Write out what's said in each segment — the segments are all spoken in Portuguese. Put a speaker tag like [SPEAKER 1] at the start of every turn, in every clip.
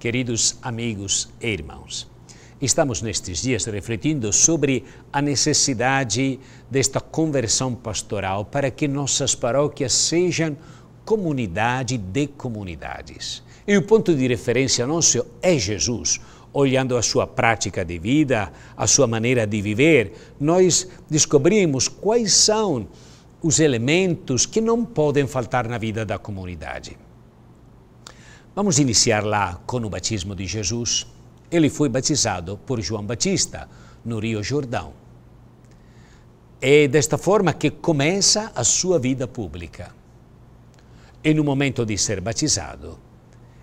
[SPEAKER 1] Queridos amigos e irmãos, estamos nestes dias refletindo sobre a necessidade desta conversão pastoral para que nossas paróquias sejam comunidade de comunidades. E o ponto de referência nosso é Jesus. Olhando a sua prática de vida, a sua maneira de viver, nós descobrimos quais são os elementos que não podem faltar na vida da comunidade. Vamos iniciar lá com o batismo de Jesus. Ele foi batizado por João Batista no Rio Jordão. É desta forma que começa a sua vida pública. E no momento de ser batizado,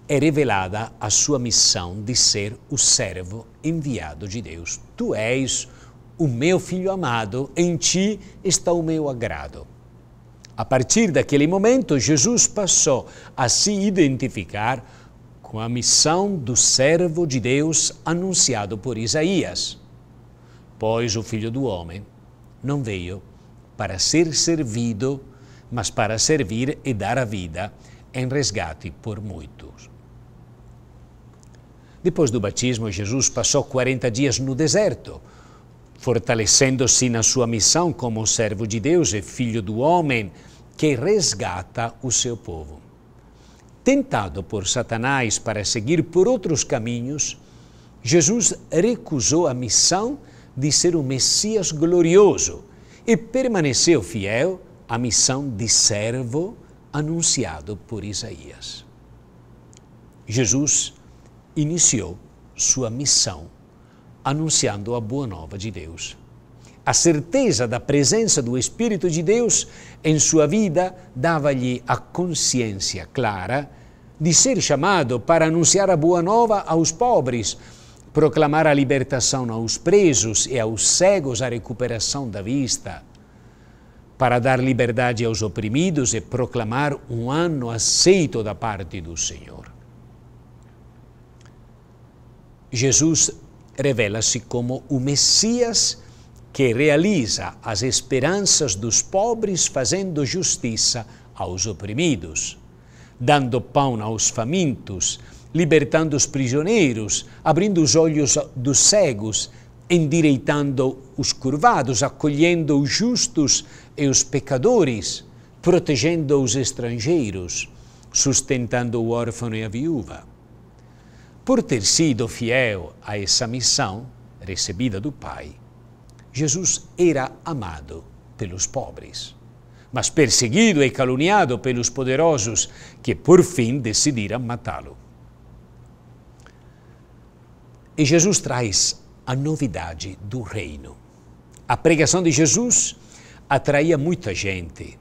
[SPEAKER 1] é revelada a sua missão de ser o servo enviado de Deus. Tu és o meu filho amado, em ti está o meu agrado. A partir daquele momento, Jesus passou a se identificar com a missão do servo de Deus anunciado por Isaías. Pois o Filho do Homem não veio para ser servido, mas para servir e dar a vida em resgate por muitos. Depois do batismo, Jesus passou 40 dias no deserto fortalecendo-se na sua missão como servo de Deus e filho do homem que resgata o seu povo. Tentado por Satanás para seguir por outros caminhos, Jesus recusou a missão de ser o Messias glorioso e permaneceu fiel à missão de servo anunciado por Isaías. Jesus iniciou sua missão anunciando a boa nova de Deus. A certeza da presença do Espírito de Deus em sua vida dava-lhe a consciência clara de ser chamado para anunciar a boa nova aos pobres, proclamar a libertação aos presos e aos cegos a recuperação da vista, para dar liberdade aos oprimidos e proclamar um ano aceito da parte do Senhor. Jesus revela-se como o Messias que realiza as esperanças dos pobres, fazendo justiça aos oprimidos, dando pão aos famintos, libertando os prisioneiros, abrindo os olhos dos cegos, endireitando os curvados, acolhendo os justos e os pecadores, protegendo os estrangeiros, sustentando o órfão e a viúva. Por ter sido fiel a essa missão recebida do Pai, Jesus era amado pelos pobres, mas perseguido e caluniado pelos poderosos que por fim decidiram matá-lo. E Jesus traz a novidade do reino. A pregação de Jesus atraía muita gente.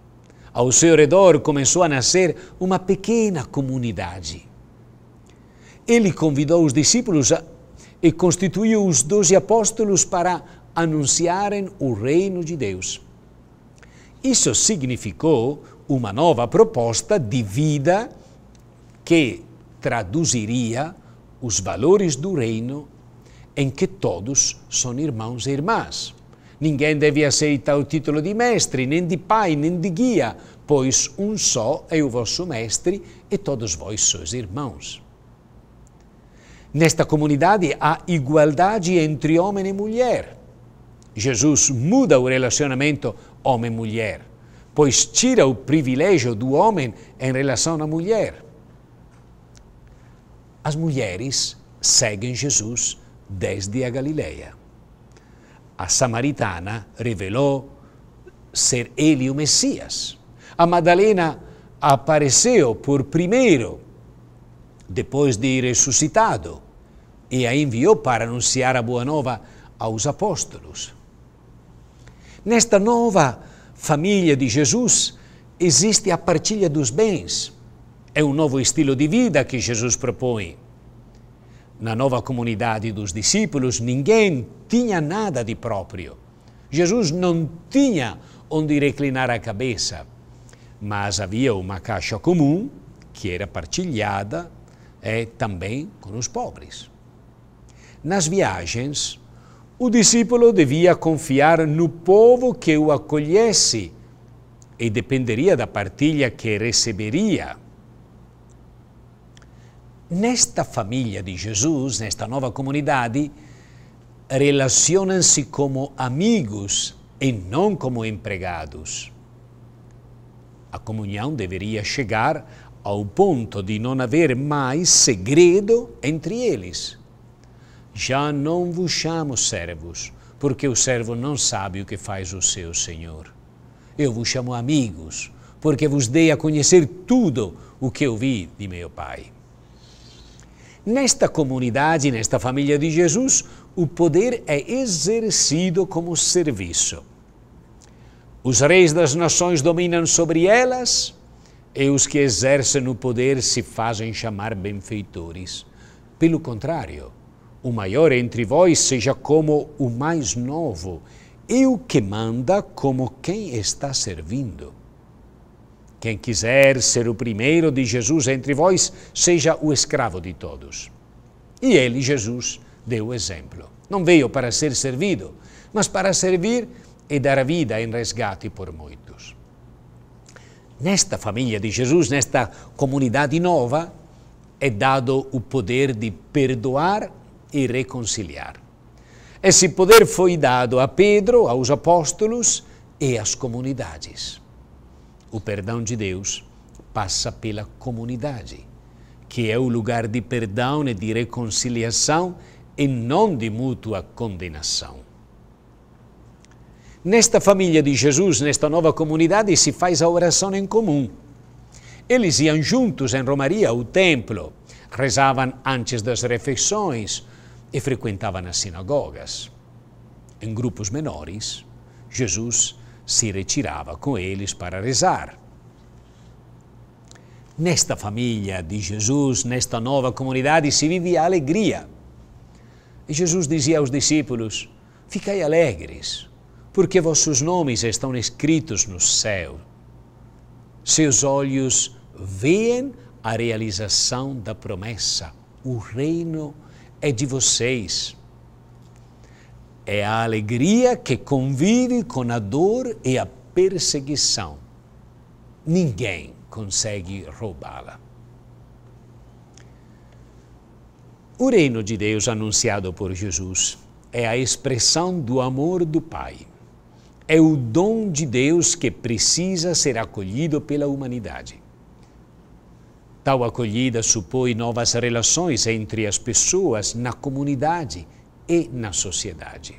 [SPEAKER 1] Ao seu redor começou a nascer uma pequena comunidade ele convidou os discípulos e constituiu os doze apóstolos para anunciarem o reino de Deus. Isso significou uma nova proposta de vida que traduziria os valores do reino em que todos são irmãos e irmãs. Ninguém deve aceitar o título de mestre, nem de pai, nem de guia, pois um só é o vosso mestre e todos vós sois irmãos. Nesta comunidade há igualdade entre homem e mulher. Jesus muda o relacionamento homem-mulher, pois tira o privilégio do homem em relação à mulher. As mulheres seguem Jesus desde a Galileia. A samaritana revelou ser ele o Messias. A Madalena apareceu por primeiro, depois de ressuscitado e a enviou para anunciar a boa nova aos apóstolos. Nesta nova família de Jesus existe a partilha dos bens. É um novo estilo de vida que Jesus propõe. Na nova comunidade dos discípulos, ninguém tinha nada de próprio. Jesus não tinha onde reclinar a cabeça, mas havia uma caixa comum que era partilhada é, também com os pobres. Nas viagens, o discípulo devia confiar no povo que o acolhesse e dependeria da partilha que receberia. Nesta família de Jesus, nesta nova comunidade, relacionam-se como amigos e não como empregados. A comunhão deveria chegar ao ponto de não haver mais segredo entre eles. Já não vos chamo servos, porque o servo não sabe o que faz o seu senhor. Eu vos chamo amigos, porque vos dei a conhecer tudo o que eu vi de meu Pai. Nesta comunidade, nesta família de Jesus, o poder é exercido como serviço. Os reis das nações dominam sobre elas e os que exercem o poder se fazem chamar benfeitores. Pelo contrário, o maior entre vós seja como o mais novo, e o que manda como quem está servindo. Quem quiser ser o primeiro de Jesus entre vós, seja o escravo de todos. E ele, Jesus, deu o exemplo. Não veio para ser servido, mas para servir e dar a vida em resgate por muitos. Nesta família de Jesus, nesta comunidade nova, é dado o poder de perdoar e reconciliar. Esse poder foi dado a Pedro, aos apóstolos e às comunidades. O perdão de Deus passa pela comunidade, que é o lugar de perdão e de reconciliação e não de mútua condenação. Nesta família de Jesus, nesta nova comunidade, se faz a oração em comum. Eles iam juntos em Romaria, ao templo, rezavam antes das refeições, e frequentavam sinagogas. Em grupos menores, Jesus se retirava com eles para rezar. Nesta família de Jesus, nesta nova comunidade, se vivia alegria. E Jesus dizia aos discípulos: Ficai alegres, porque vossos nomes estão escritos no céu. Seus olhos veem a realização da promessa, o reino de é de vocês. É a alegria que convive com a dor e a perseguição. Ninguém consegue roubá-la. O reino de Deus anunciado por Jesus é a expressão do amor do Pai. É o dom de Deus que precisa ser acolhido pela humanidade. Tal acolhida supõe novas relações entre as pessoas, na comunidade e na sociedade.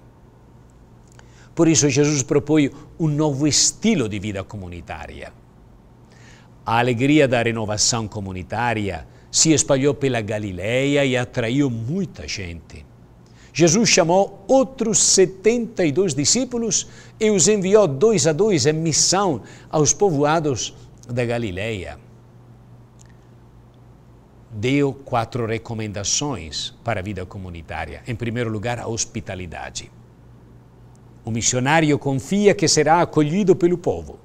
[SPEAKER 1] Por isso, Jesus propõe um novo estilo de vida comunitária. A alegria da renovação comunitária se espalhou pela Galileia e atraiu muita gente. Jesus chamou outros 72 discípulos e os enviou dois a dois em missão aos povoados da Galileia deu quatro recomendações para a vida comunitária. Em primeiro lugar, a hospitalidade. O missionário confia que será acolhido pelo povo.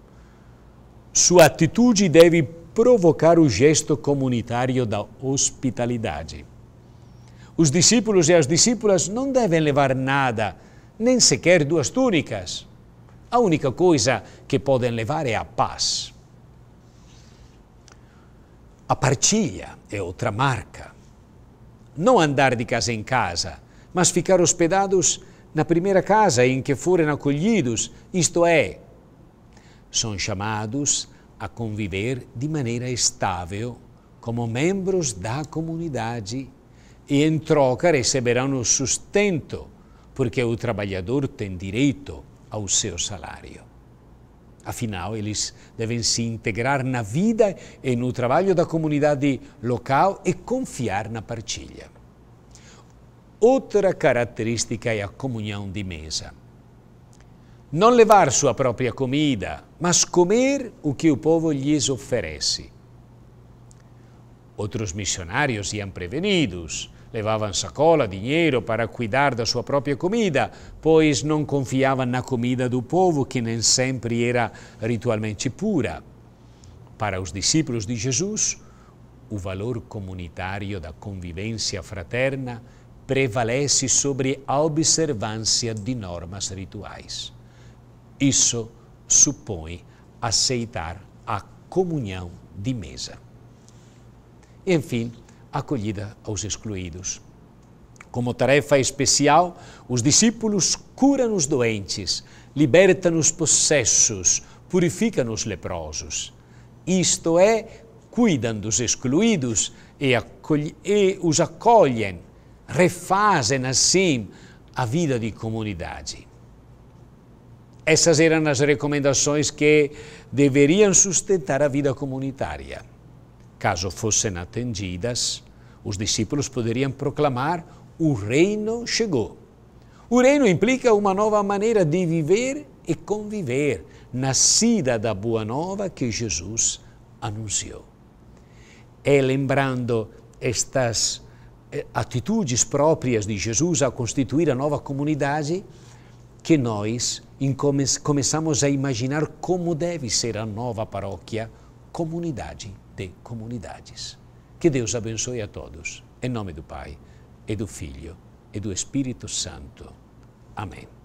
[SPEAKER 1] Sua atitude deve provocar o gesto comunitário da hospitalidade. Os discípulos e as discípulas não devem levar nada, nem sequer duas túnicas. A única coisa que podem levar é a paz. A partilha é outra marca. Não andar de casa em casa, mas ficar hospedados na primeira casa em que forem acolhidos, isto é, são chamados a conviver de maneira estável como membros da comunidade e, em troca, receberão sustento, porque o trabalhador tem direito ao seu salário. Afinal, eles devem se integrar na vida e no trabalho da comunidade local e confiar na partilha. Outra característica é a comunhão de mesa. Não levar sua própria comida, mas comer o que o povo lhes oferece. Outros missionários iam prevenidos, Levavam sacola, dinheiro para cuidar da sua própria comida, pois não confiavam na comida do povo, que nem sempre era ritualmente pura. Para os discípulos de Jesus, o valor comunitário da convivência fraterna prevalece sobre a observância de normas rituais. Isso supõe aceitar a comunhão de mesa. Enfim, acolhida aos excluídos. Como tarefa especial, os discípulos curam os doentes, libertam os possessos, purificam os leprosos. Isto é, cuidam dos excluídos e, e os acolhem, refazem assim a vida de comunidade. Essas eram as recomendações que deveriam sustentar a vida comunitária. Caso fossem atendidas, os discípulos poderiam proclamar: o reino chegou. O reino implica uma nova maneira de viver e conviver, nascida da boa nova que Jesus anunciou. É lembrando estas eh, atitudes próprias de Jesus ao constituir a nova comunidade que nós come começamos a imaginar como deve ser a nova paróquia, comunidade de comunidades. Que Deus abençoe a todos. Em nome do Pai, e do Filho, e do Espírito Santo. Amém.